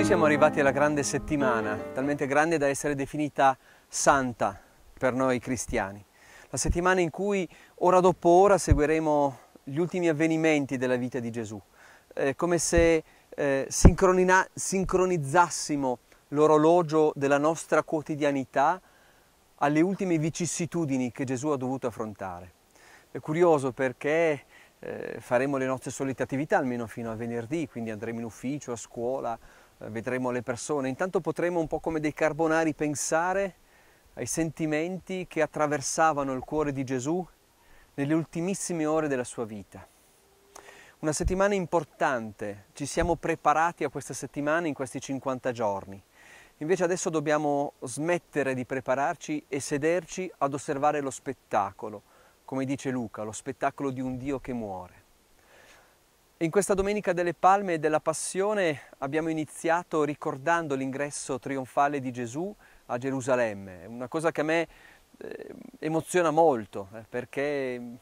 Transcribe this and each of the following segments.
Così siamo arrivati alla grande settimana, talmente grande da essere definita santa per noi cristiani. La settimana in cui ora dopo ora seguiremo gli ultimi avvenimenti della vita di Gesù, eh, come se eh, sincronizzassimo l'orologio della nostra quotidianità alle ultime vicissitudini che Gesù ha dovuto affrontare. È curioso perché eh, faremo le nostre solite attività almeno fino a venerdì, quindi andremo in ufficio, a scuola, eh, vedremo le persone, intanto potremo un po' come dei carbonari pensare ai sentimenti che attraversavano il cuore di Gesù nelle ultimissime ore della sua vita. Una settimana importante, ci siamo preparati a questa settimana in questi 50 giorni. Invece adesso dobbiamo smettere di prepararci e sederci ad osservare lo spettacolo, come dice Luca, lo spettacolo di un Dio che muore. In questa Domenica delle Palme e della Passione abbiamo iniziato ricordando l'ingresso trionfale di Gesù a Gerusalemme, una cosa che a me eh, emoziona molto eh, perché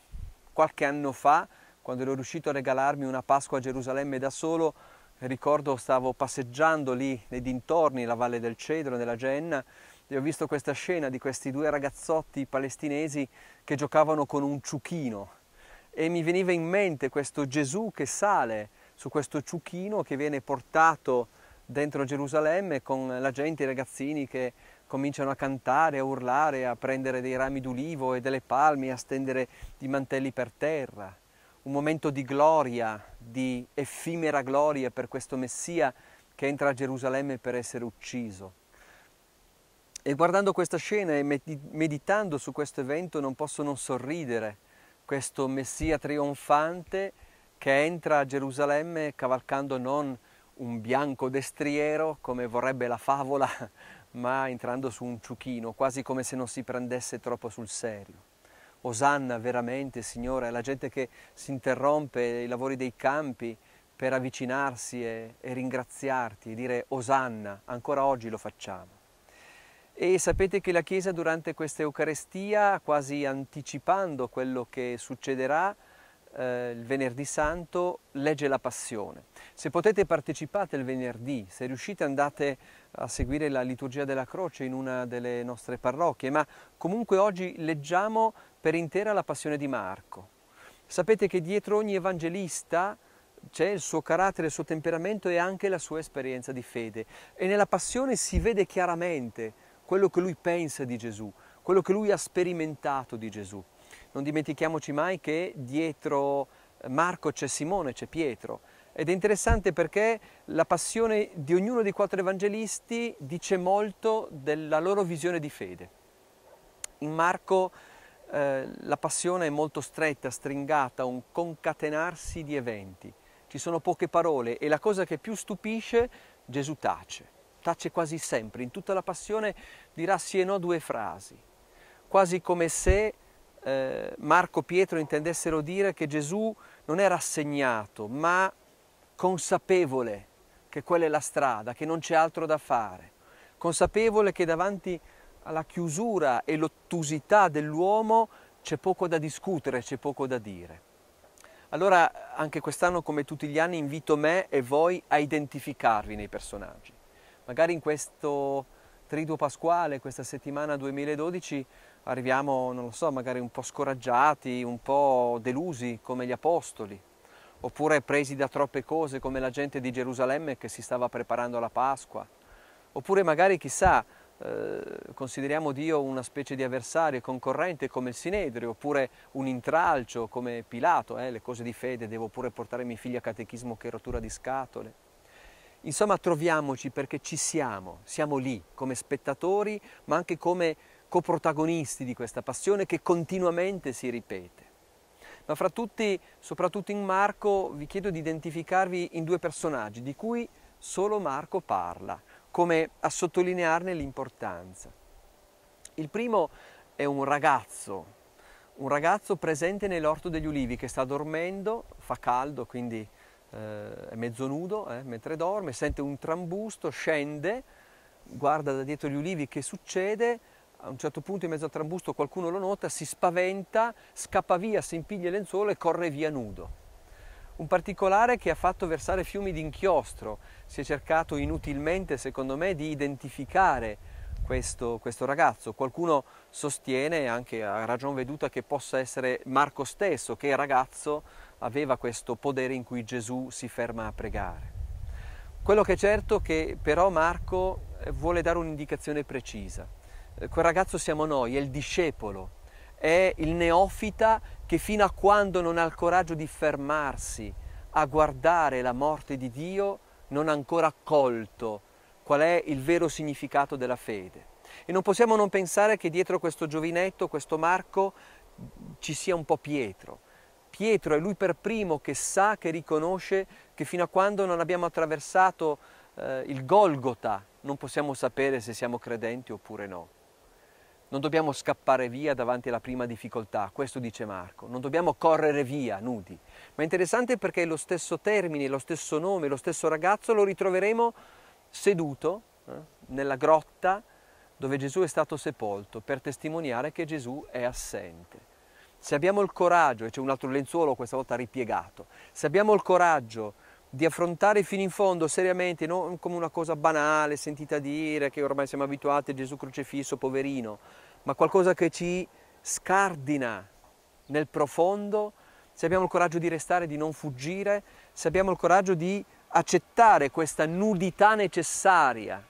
qualche anno fa, quando ero riuscito a regalarmi una Pasqua a Gerusalemme da solo, ricordo stavo passeggiando lì nei dintorni, la Valle del Cedro, nella Genna, e ho visto questa scena di questi due ragazzotti palestinesi che giocavano con un ciuchino, e mi veniva in mente questo Gesù che sale su questo ciuchino che viene portato dentro Gerusalemme con la gente, i ragazzini che cominciano a cantare, a urlare, a prendere dei rami d'ulivo e delle palme, a stendere i mantelli per terra. Un momento di gloria, di effimera gloria per questo Messia che entra a Gerusalemme per essere ucciso. E guardando questa scena e meditando su questo evento non posso non sorridere questo Messia trionfante che entra a Gerusalemme cavalcando non un bianco destriero come vorrebbe la favola, ma entrando su un ciuchino, quasi come se non si prendesse troppo sul serio. Osanna veramente, Signore, la gente che si interrompe i lavori dei campi per avvicinarsi e, e ringraziarti e dire Osanna, ancora oggi lo facciamo. E sapete che la Chiesa durante questa Eucarestia, quasi anticipando quello che succederà, eh, il venerdì santo legge la passione. Se potete partecipate il venerdì, se riuscite andate a seguire la liturgia della croce in una delle nostre parrocchie, ma comunque oggi leggiamo per intera la passione di Marco. Sapete che dietro ogni evangelista c'è il suo carattere, il suo temperamento e anche la sua esperienza di fede e nella passione si vede chiaramente quello che lui pensa di Gesù, quello che lui ha sperimentato di Gesù. Non dimentichiamoci mai che dietro eh, Marco c'è Simone, c'è Pietro. Ed è interessante perché la passione di ognuno dei quattro evangelisti dice molto della loro visione di fede. In Marco eh, la passione è molto stretta, stringata, un concatenarsi di eventi. Ci sono poche parole e la cosa che più stupisce, Gesù tace tace quasi sempre, in tutta la passione dirà sì e no due frasi, quasi come se eh, Marco e Pietro intendessero dire che Gesù non è rassegnato, ma consapevole che quella è la strada, che non c'è altro da fare, consapevole che davanti alla chiusura e l'ottusità dell'uomo c'è poco da discutere, c'è poco da dire. Allora anche quest'anno come tutti gli anni invito me e voi a identificarvi nei personaggi. Magari in questo triduo pasquale, questa settimana 2012, arriviamo, non lo so, magari un po' scoraggiati, un po' delusi come gli apostoli, oppure presi da troppe cose come la gente di Gerusalemme che si stava preparando alla Pasqua, oppure magari chissà, eh, consideriamo Dio una specie di avversario concorrente come il Sinedrio, oppure un intralcio come Pilato, eh, le cose di fede, devo pure portare i miei figli a catechismo che rottura di scatole. Insomma, troviamoci perché ci siamo, siamo lì come spettatori, ma anche come coprotagonisti di questa passione che continuamente si ripete. Ma fra tutti, soprattutto in Marco, vi chiedo di identificarvi in due personaggi di cui solo Marco parla, come a sottolinearne l'importanza. Il primo è un ragazzo, un ragazzo presente nell'orto degli ulivi che sta dormendo, fa caldo, quindi eh, è mezzo nudo eh, mentre dorme, sente un trambusto, scende, guarda da dietro gli ulivi che succede, a un certo punto in mezzo al trambusto qualcuno lo nota, si spaventa, scappa via, si impiglia il lenzuolo e corre via nudo. Un particolare che ha fatto versare fiumi di inchiostro, si è cercato inutilmente secondo me di identificare questo, questo, ragazzo. Qualcuno sostiene, anche a ragion veduta, che possa essere Marco stesso, che è ragazzo aveva questo potere in cui Gesù si ferma a pregare. Quello che è certo è che però Marco eh, vuole dare un'indicazione precisa. Eh, quel ragazzo siamo noi, è il discepolo, è il neofita che fino a quando non ha il coraggio di fermarsi a guardare la morte di Dio non ha ancora colto qual è il vero significato della fede. E non possiamo non pensare che dietro questo giovinetto, questo Marco, ci sia un po' Pietro, Pietro è lui per primo che sa, che riconosce che fino a quando non abbiamo attraversato eh, il Golgota non possiamo sapere se siamo credenti oppure no. Non dobbiamo scappare via davanti alla prima difficoltà, questo dice Marco, non dobbiamo correre via nudi. Ma è interessante perché lo stesso termine, lo stesso nome, lo stesso ragazzo lo ritroveremo seduto eh, nella grotta dove Gesù è stato sepolto per testimoniare che Gesù è assente se abbiamo il coraggio, e c'è un altro lenzuolo questa volta ripiegato, se abbiamo il coraggio di affrontare fino in fondo seriamente, non come una cosa banale, sentita dire, che ormai siamo abituati a Gesù crocifisso, poverino, ma qualcosa che ci scardina nel profondo, se abbiamo il coraggio di restare, di non fuggire, se abbiamo il coraggio di accettare questa nudità necessaria,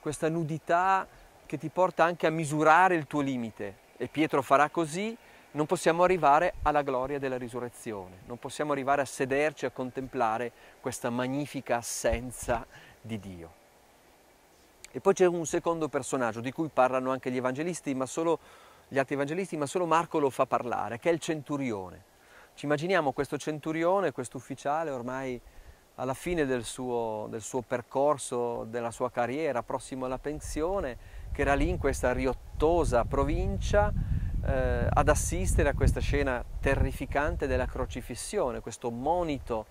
questa nudità che ti porta anche a misurare il tuo limite. E Pietro farà così non possiamo arrivare alla gloria della risurrezione, non possiamo arrivare a sederci a contemplare questa magnifica assenza di Dio. E poi c'è un secondo personaggio di cui parlano anche gli evangelisti, ma solo gli altri evangelisti, ma solo Marco lo fa parlare, che è il centurione. Ci immaginiamo questo centurione, questo ufficiale ormai alla fine del suo, del suo, percorso, della sua carriera, prossimo alla pensione, che era lì in questa riottosa provincia eh, ad assistere a questa scena terrificante della crocifissione, questo monito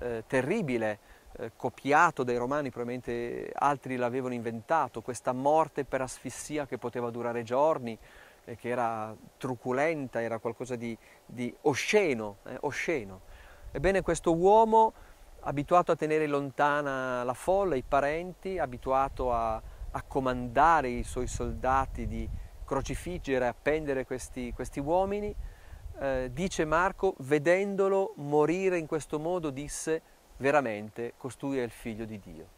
eh, terribile eh, copiato dai romani, probabilmente altri l'avevano inventato, questa morte per asfissia che poteva durare giorni, eh, che era truculenta, era qualcosa di, di osceno, eh, osceno. Ebbene questo uomo abituato a tenere lontana la folla, i parenti, abituato a, a comandare i suoi soldati di, crocifiggere, appendere questi, questi uomini, eh, dice Marco, vedendolo morire in questo modo, disse veramente costui è il figlio di Dio.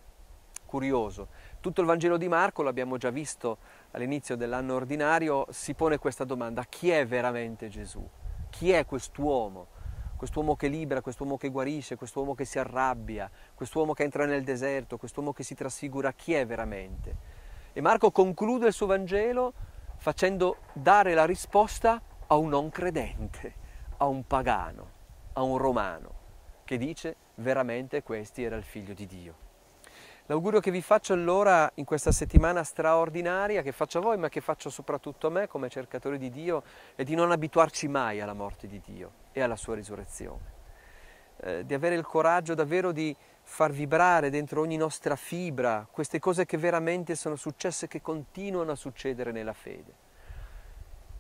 Curioso. Tutto il Vangelo di Marco, l'abbiamo già visto all'inizio dell'anno ordinario, si pone questa domanda, chi è veramente Gesù? Chi è quest'uomo? Quest'uomo che libera, quest'uomo che guarisce, quest'uomo che si arrabbia, quest'uomo che entra nel deserto, quest'uomo che si trasfigura, chi è veramente? E Marco conclude il suo Vangelo facendo dare la risposta a un non credente, a un pagano, a un romano, che dice veramente questi era il figlio di Dio. L'augurio che vi faccio allora in questa settimana straordinaria, che faccio a voi, ma che faccio soprattutto a me come cercatore di Dio, è di non abituarci mai alla morte di Dio e alla sua risurrezione eh, di avere il coraggio davvero di far vibrare dentro ogni nostra fibra queste cose che veramente sono successe, che continuano a succedere nella fede,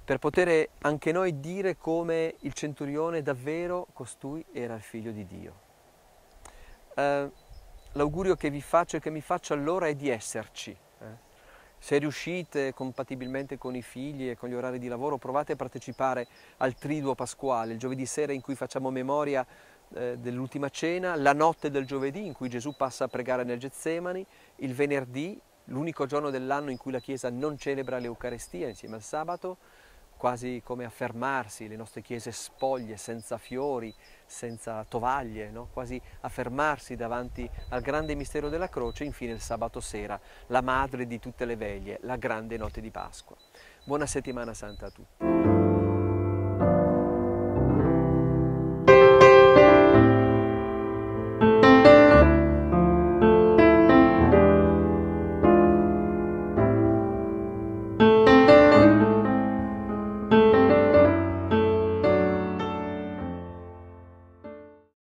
per poter anche noi dire come il centurione davvero costui era il figlio di Dio. Eh, l'augurio che vi faccio e che mi faccio allora è di esserci. Eh. Se riuscite, compatibilmente con i figli e con gli orari di lavoro, provate a partecipare al triduo pasquale, il giovedì sera in cui facciamo memoria eh, dell'ultima cena, la notte del giovedì in cui Gesù passa a pregare nel Getsemani, il venerdì, l'unico giorno dell'anno in cui la Chiesa non celebra l'Eucarestia insieme al sabato, quasi come a fermarsi, le nostre chiese spoglie, senza fiori, senza tovaglie, no? quasi a fermarsi davanti al grande mistero della croce, infine il sabato sera, la madre di tutte le veglie, la grande notte di Pasqua. Buona settimana santa a tutti.